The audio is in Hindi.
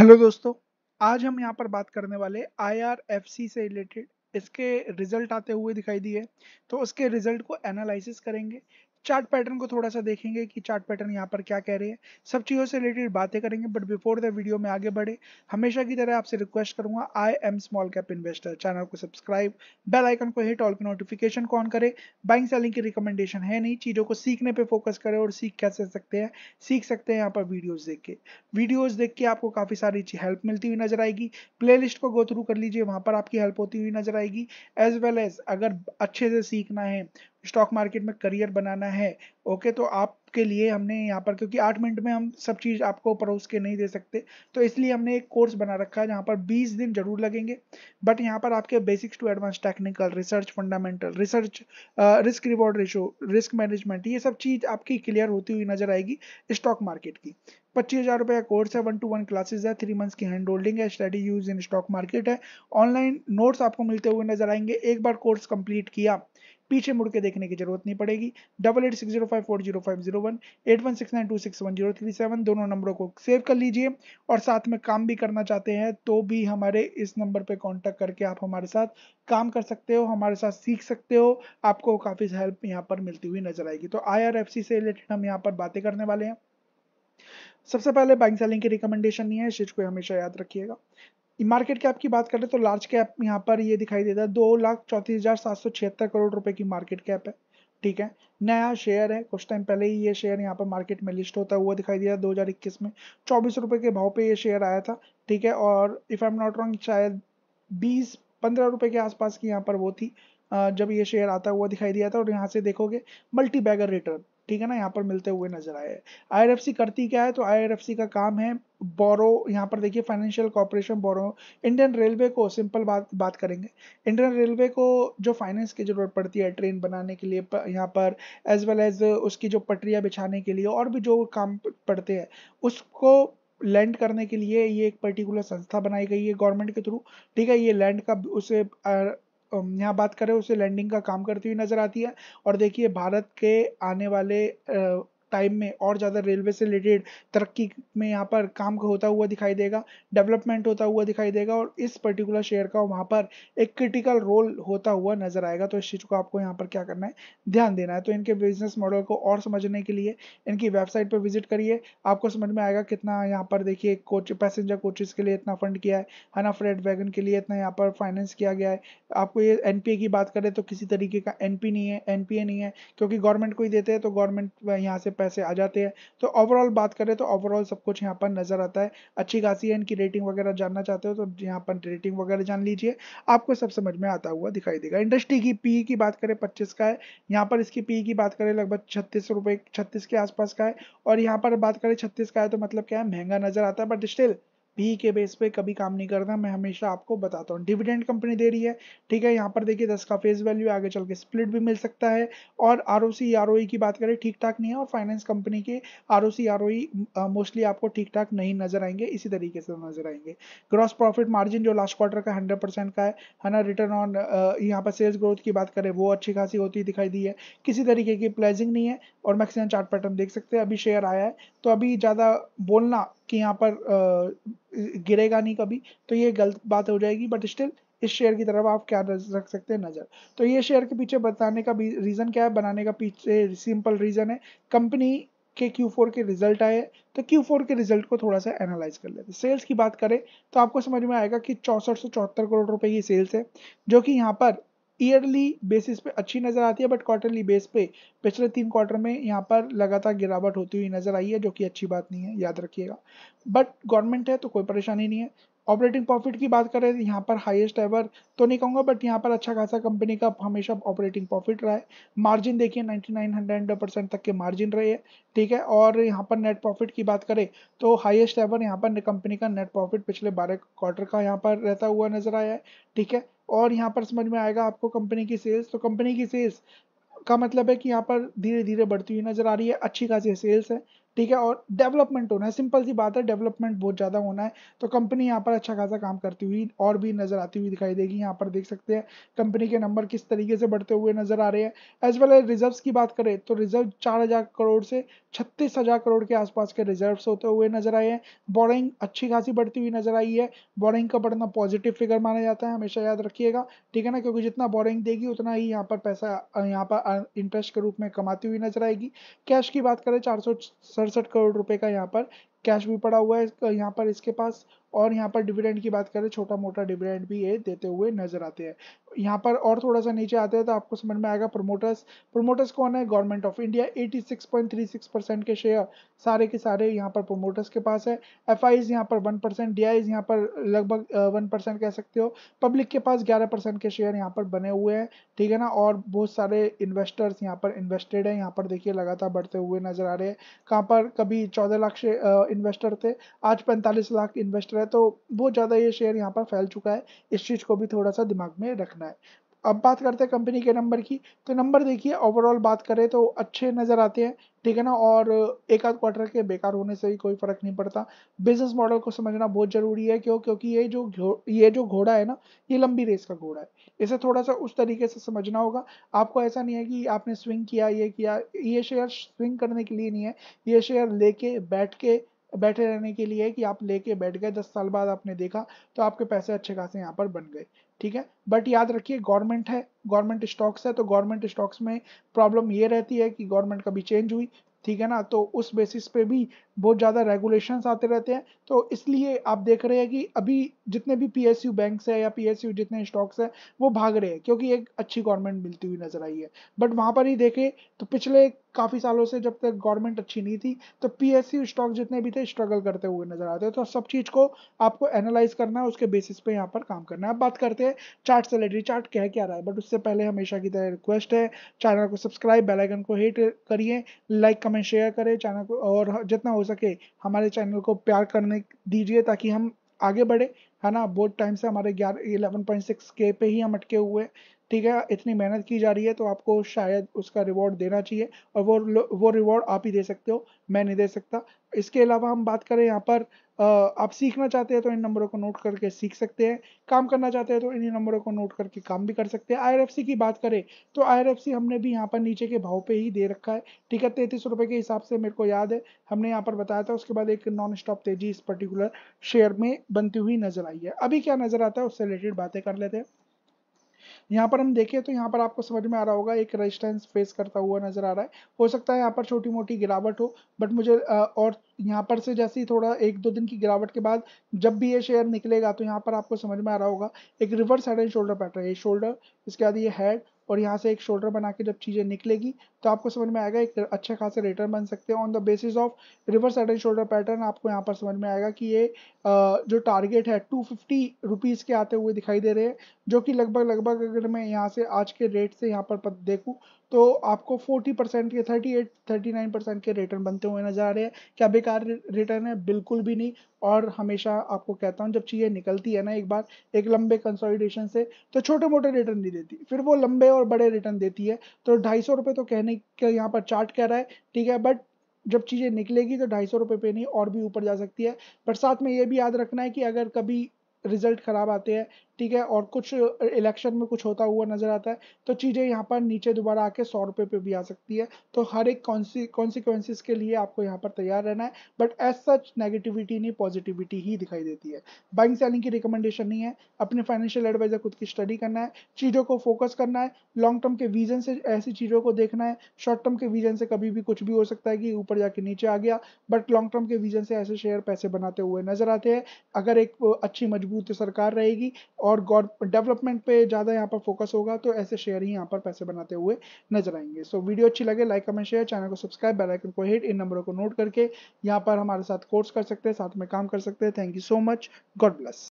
हेलो दोस्तों आज हम यहाँ पर बात करने वाले आई से रिलेटेड इसके रिजल्ट आते हुए दिखाई दिए तो उसके रिजल्ट को एनालिसिस करेंगे चार्ट पैटर्न को थोड़ा सा देखेंगे कि चार्ट पैटर्न यहाँ पर क्या कह रहे हैं सब चीज़ों से रिलेटेड बातें करेंगे बट बिफोर द वीडियो में आगे बढ़े हमेशा की तरह आपसे रिक्वेस्ट करूंगा I am small cap investor channel को सब्सक्राइब बेल आइकन को हिट ऑल की नोटिफिकेशन को ऑन करें बाइंग सेलिंग की रिकमेंडेशन है नहीं चीज़ों को सीखने पर फोकस करें और सीख कैसे सकते हैं सीख सकते हैं यहाँ पर वीडियोज़ देख के वीडियोज़ देख के आपको काफ़ी सारी चीज़ हेल्प मिलती हुई नजर आएगी प्ले को गो थ्रू कर लीजिए वहाँ पर आपकी हेल्प होती हुई नजर आएगी एज वेल एज अगर अच्छे से सीखना है स्टॉक मार्केट में करियर बनाना है ओके तो आपके लिए हमने यहाँ पर क्योंकि आठ मिनट में हम सब चीज़ आपको परोस के नहीं दे सकते तो इसलिए हमने एक कोर्स बना रखा है जहाँ पर बीस दिन जरूर लगेंगे बट यहाँ पर आपके basics to advance technical research fundamental research risk reward ratio risk management ये सब चीज़ आपकी क्लियर होती हुई नजर आएगी स्टॉक मार्केट की पच्चीस हज़ार रुपये का कोर्स है वन टू वन क्लासेस है थ्री मंथ्स की हैंड होल्डिंग है study use in stock market है ऑनलाइन नोट्स आपको मिलते हुए नजर आएंगे एक बार कोर्स कंप्लीट किया पीछे मुड़ के देखने की जरूरत नहीं पड़ेगी double eight six zero five four zero five zero one eight one six nine two six one zero three seven दोनों नंबरों को सेव कर लीजिए और साथ में काम भी करना चाहते हैं तो भी हमारे इस नंबर पर कॉन्टैक्ट करके आप हमारे साथ काम कर सकते हो हमारे साथ सीख सकते हो आपको काफ़ी हेल्प यहाँ पर मिलती हुई नजर आएगी तो आई से रिलेटेड हम यहाँ पर बातें करने वाले हैं सबसे पहले बाइंग सेलिंग की रिकमेंडेशन नहीं है इस चीज़ को हमेशा याद रखिएगा मार्केट कैप की बात करें तो लार्ज कैप यहाँ पर ये दिखाई देता है दो लाख चौंतीस हजार सात सौ छिहत्तर करोड़ रुपए की मार्केट कैप है ठीक है नया शेयर है कुछ टाइम पहले ही ये शेयर यहाँ पर मार्केट में लिस्ट होता हुआ दिखाई दिया दो हजार इक्कीस में चौबीस रुपए के भाव पे ये शेयर आया था ठीक है और if I am not wrong शायद बीस पंद्रह रुपए के आसपास की यहाँ पर वो थी जब ये शेयर आता हुआ दिखाई दिया था और यहाँ से देखोगे मल्टी बैगर रिटर्न ठीक है ना यहाँ पर मिलते हुए नजर आए आई करती क्या है तो आई का काम है बोरो यहाँ पर देखिए फाइनेंशियल कॉरपोरेशन बोरो इंडियन रेलवे को सिंपल बात बात करेंगे इंडियन रेलवे को जो फाइनेंस की ज़रूरत पड़ती है ट्रेन बनाने के लिए यहाँ पर एज वेल एज उसकी जो पटरियाँ बिछाने के लिए और भी जो काम पड़ते हैं उसको लैंड करने के लिए ये एक पर्टिकुलर संस्था बनाई गई है गवर्नमेंट के थ्रू ठीक है ये लैंड का उसे यहाँ बात करें उसे लैंडिंग का काम करती हुई नजर आती है और देखिए भारत के आने वाले टाइम में और ज़्यादा रेलवे से रिलेटेड तरक्की में यहाँ पर काम होता हुआ दिखाई देगा डेवलपमेंट होता हुआ दिखाई देगा और इस पर्टिकुलर शेयर का वहाँ पर एक क्रिटिकल रोल होता हुआ नजर आएगा तो इस चीज़ को आपको यहाँ पर क्या करना है ध्यान देना है तो इनके बिजनेस मॉडल को और समझने के लिए इनकी वेबसाइट पर विजिट करिए आपको समझ में आएगा कितना यहाँ पर देखिए कोच पैसेंजर कोचेज के लिए इतना फंड किया है है ना फ्रेड वैगन के लिए इतना यहाँ पर फाइनेंस किया गया है आपको ये एन की बात करें तो किसी तरीके का एन नहीं है एन नहीं है क्योंकि गवर्नमेंट को ही देते हैं तो गवर्नमेंट यहाँ से पैसे आ जाते हैं तो ओवरऑल बात करें तो ओवरऑल सब कुछ यहाँ पर नज़र आता है अच्छी खासी है इनकी रेटिंग वगैरह जानना चाहते हो तो यहाँ पर रेटिंग वगैरह जान लीजिए आपको सब समझ में आता हुआ दिखाई देगा इंडस्ट्री की पी e की बात करें पच्चीस का है यहाँ पर इसकी पी e की बात करें लगभग छत्तीस रुपये छत्तीस के आसपास का है और यहाँ पर बात करें छत्तीस का है तो मतलब क्या है महंगा नज़र आता है बट स्टिल पी के बेस पे कभी काम नहीं करता मैं हमेशा आपको बताता हूँ डिविडेंड कंपनी दे रही है ठीक है यहाँ पर देखिए दस का फेस वैल्यू आगे चल के स्प्लिट भी मिल सकता है और आर ओ सी आर ओ की बात करें ठीक ठाक नहीं है और फाइनेंस कंपनी के R O C R O mostly आपको ठीक ठाक नहीं नजर आएंगे इसी तरीके से नजर आएंगे ग्रॉस प्रॉफिट मार्जिन जो लास्ट क्वार्टर का हंड्रेड परसेंट का है है ना रिटर्न ऑन यहाँ पर सेल्स ग्रोथ की बात करें वो अच्छी खासी होती दिखाई दी है किसी तरीके की प्लेजिंग नहीं है और मैक्सिमम चार्ट पैटर्न देख सकते हैं अभी शेयर आया है तो अभी ज़्यादा बोलना कि यहाँ पर गिरेगा नहीं कभी तो ये गलत बात हो जाएगी बट स्टिल इस शेयर की तरफ आप क्या रख सकते हैं नज़र तो ये शेयर के पीछे बताने का रीज़न क्या है बनाने का पीछे सिंपल रीज़न है कंपनी के Q4 के रिजल्ट आए तो Q4 के रिजल्ट को थोड़ा सा एनालाइज कर लेते हैं सेल्स की बात करें तो आपको समझ में आएगा कि चौंसठ सौ चौहत्तर करोड़ रुपए की सेल्स है जो कि यहाँ पर ईयरली बेसिस पे अच्छी नज़र आती है बट क्वार्टरली बेस पे पिछले तीन क्वार्टर में यहाँ पर लगातार गिरावट होती हुई नज़र आई है जो कि अच्छी बात नहीं है याद रखिएगा बट गवर्नमेंट है तो कोई परेशानी नहीं है ऑपरेटिंग प्रॉफिट की बात करें यहाँ पर हाईएस्ट एवर तो नहीं कहूँगा बट यहाँ पर अच्छा खासा कंपनी का हमेशा ऑपरेटिंग प्रॉफिट रहा है मार्जिन देखिए 99 हंड्रेड परसेंट तक के मार्जिन रहे हैं ठीक है और यहाँ पर नेट प्रॉफिट की बात करें तो हाईएस्ट एवर यहाँ पर कंपनी का नेट प्रॉफिट पिछले बारह क्वार्टर का यहाँ पर रहता हुआ नजर आया है ठीक है और यहाँ पर समझ में आएगा आपको कंपनी की सेल्स तो कंपनी की सेल्स का मतलब है कि यहाँ पर धीरे धीरे बढ़ती हुई नज़र आ रही है अच्छी खासी सेल्स है ठीक है और डेवलपमेंट होना है सिंपल सी बात है डेवलपमेंट बहुत ज़्यादा होना है तो कंपनी यहाँ पर अच्छा खासा काम करती हुई और भी नज़र आती हुई दिखाई देगी यहाँ पर देख सकते हैं कंपनी के नंबर किस तरीके से बढ़ते हुए नज़र आ रहे हैं एज वेल एज रिजर्व की बात करें तो रिजर्व चार करोड़ से छत्तीस करोड़ के आसपास के रिजर्व होते हुए नज़र आए हैं बोरिंग अच्छी खासी बढ़ती हुई नज़र आई है बोरिंग का बढ़ना पॉजिटिव फिगर माना जाता है हमेशा याद रखिएगा ठीक है ना क्योंकि जितना बोरिंग देगी उतना ही यहाँ पर पैसा यहाँ पर इंटरेस्ट के रूप में कमाती हुई नज़र आएगी कैश की बात करें चार अड़सठ करोड़ रुपए का यहाँ पर कैश भी पड़ा हुआ है यहाँ पर इसके पास और यहाँ पर डिविडेंड की बात करें छोटा मोटा डिविडेंड भी ये देते हुए नजर आते हैं यहाँ पर और थोड़ा सा नीचे आते हैं तो आपको समझ में आएगा प्रोमोटर्स प्रोमोटर्स कौन है गवर्नमेंट ऑफ इंडिया 86.36 परसेंट के शेयर सारे के सारे यहाँ पर प्रोमोटर्स के पास है एफ आईज यहाँ पर वन परसेंट डी आईज यहाँ पर लगभग वन परसेंट कह सकते हो पब्लिक के पास ग्यारह परसेंट के शेयर यहाँ पर बने हुए हैं ठीक है ना और बहुत सारे इन्वेस्टर्स यहाँ पर इन्वेस्टेड हैं यहाँ पर देखिए लगातार बढ़ते हुए नजर आ रहे हैं कहाँ पर कभी चौदह लाख इन्वेस्टर थे आज पैंतालीस लाख इन्वेस्टर है तो बहुत ज़्यादा ये शेयर यहाँ पर फैल चुका है इस चीज़ को भी थोड़ा सा दिमाग में रखना रखना है अब बात करते हैं कंपनी के नंबर की तो नंबर देखिए ओवरऑल बात करें तो अच्छे नज़र आते हैं ठीक है ना और एक आध क्वार्टर के बेकार होने से भी कोई फ़र्क नहीं पड़ता बिजनेस मॉडल को समझना बहुत ज़रूरी है क्यों क्योंकि ये जो ये जो घोड़ा है ना ये लंबी रेस का घोड़ा है इसे थोड़ा सा उस तरीके से समझना होगा आपको ऐसा नहीं है कि आपने स्विंग किया ये किया ये शेयर स्विंग करने के लिए नहीं है ये शेयर लेके बैठ के बैठे रहने के लिए कि आप लेके बैठ गए दस साल बाद आपने देखा तो आपके पैसे अच्छे खासे यहाँ पर बन गए ठीक है बट याद रखिए गवर्नमेंट है गवर्नमेंट स्टॉक्स है तो गवर्नमेंट स्टॉक्स में प्रॉब्लम ये रहती है कि गवर्नमेंट कभी चेंज हुई ठीक है ना तो उस बेसिस पे भी बहुत ज़्यादा रेगुलेशंस आते रहते हैं तो इसलिए आप देख रहे हैं कि अभी जितने भी पी एस यू बैंक्स है या पी एस यू जितने स्टॉक्स हैं वो भाग रहे हैं क्योंकि एक अच्छी गवर्नमेंट मिलती हुई नज़र आई है बट वहाँ पर ही देखें तो पिछले काफ़ी सालों से जब तक गवर्नमेंट अच्छी नहीं थी तो पी एस यू स्टॉक जितने भी थे स्ट्रगल करते हुए नज़र आते हैं तो सब चीज़ को आपको एनालाइज करना है उसके बेसिस पे यहाँ पर काम करना है अब बात करते हैं चार्ट लेटरी चार्ट कह क्या रहा है बट उससे पहले हमेशा की तरह रिक्वेस्ट है चैनल को सब्सक्राइब बेलाइकन को हिट करिए लाइक कमेंट शेयर करें चैनल को और जितना हो सके हमारे चैनल को प्यार करने दीजिए ताकि हम आगे बढ़े है ना बहुत टाइम से हमारे ग्यारह इलेवन पॉइंट सिक्स के पे ही हम अटके हुए ठीक है इतनी मेहनत की जा रही है तो आपको शायद उसका रिवॉर्ड देना चाहिए और वो वो रिवॉर्ड आप ही दे सकते हो मैं नहीं दे सकता इसके अलावा हम बात करें यहाँ पर आप सीखना चाहते हैं तो इन नंबरों को नोट करके सीख सकते हैं काम करना चाहते हैं तो इन्हीं नंबरों को नोट करके काम भी कर सकते हैं आई की बात करें तो आई हमने भी यहाँ पर नीचे के भाव पे ही दे रखा है ठीक है तैंतीस रुपये के हिसाब से मेरे को याद है हमने यहाँ पर बताया था उसके बाद एक नॉन स्टॉप तेजी इस पर्टिकुलर शेयर में बनती हुई नजर आई है अभी क्या नजर आता है उससे रिलेटेड बातें कर लेते हैं यहाँ पर हम देखें तो यहाँ पर आपको समझ में आ रहा होगा एक रेजिस्टेंस फेस करता हुआ नजर आ रहा है हो सकता है यहाँ पर छोटी मोटी गिरावट हो बट मुझे और यहाँ पर से जैसे ही थोड़ा एक दो दिन की गिरावट के बाद जब भी ये शेयर निकलेगा तो यहाँ पर आपको समझ में आ रहा होगा एक reverse head and shoulder pattern ये शोल्डर इसके बाद ये हेड और यहाँ से एक शोल्डर बना के जब चीज़ें निकलेगी तो आपको समझ में आएगा एक अच्छे खासे रिटर्न बन सकते हैं on the basis of reverse head and shoulder pattern आपको यहाँ पर समझ में आएगा कि ये जो टारगेट है टू फिफ्टी रुपीज़ के आते हुए दिखाई दे रहे हैं जो कि लगभग लगभग अगर मैं यहाँ से आज के रेट से यहाँ पर देखूँ तो आपको 40 परसेंट के 38, 39 परसेंट के रिटर्न बनते हुए नजर आ रहे हैं क्या बेकार रिटर्न है बिल्कुल भी नहीं और हमेशा आपको कहता हूँ जब चीज़ें निकलती है ना एक बार एक लंबे कंसोलिडेशन से तो छोटे मोटे रिटर्न नहीं देती फिर वो लंबे और और बड़े रिटर्न देती है तो ढाई सौ रुपये तो कहने का यहाँ पर चार्ट कह रहा है ठीक है बट जब चीज़ें निकलेगी तो ढाई सौ रुपये पे नहीं और भी ऊपर जा सकती है पर साथ में ये भी याद रखना है कि अगर कभी रिजल्ट खराब आते हैं ठीक है और कुछ इलेक्शन में कुछ होता हुआ नजर आता है तो चीज़ें यहाँ पर नीचे दोबारा आके सौ रुपए पे भी आ सकती है तो हर एक कॉन्सिक्वेंसिस के लिए आपको यहाँ पर तैयार रहना है बट एज सच नेगेटिविटी नहीं पॉजिटिविटी ही दिखाई देती है बाइंग सेलिंग की रिकमेंडेशन नहीं है अपने फाइनेंशियल एडवाइजर खुद की स्टडी करना है चीज़ों को फोकस करना है लॉन्ग टर्म के विजन से ऐसी चीज़ों को देखना है शॉर्ट टर्म के विजन से कभी भी कुछ भी हो सकता है कि ऊपर जाके नीचे आ गया बट लॉन्ग टर्म के विजन से ऐसे शेयर पैसे बनाते हुए नजर आते हैं अगर एक अच्छी मजबूत सरकार रहेगी और और डेवलपमेंट पे ज़्यादा यहाँ पर फोकस होगा तो ऐसे शेयर ही यहाँ पर पैसे बनाते हुए नजर आएंगे सो so, वीडियो अच्छी लगे लाइक कमेंट शेयर चैनल को सब्सक्राइब बेलाइकन को हिट इन नंबरों को नोट करके यहाँ पर हमारे साथ कोर्स कर सकते हैं साथ में काम कर सकते हैं thank you so much god bless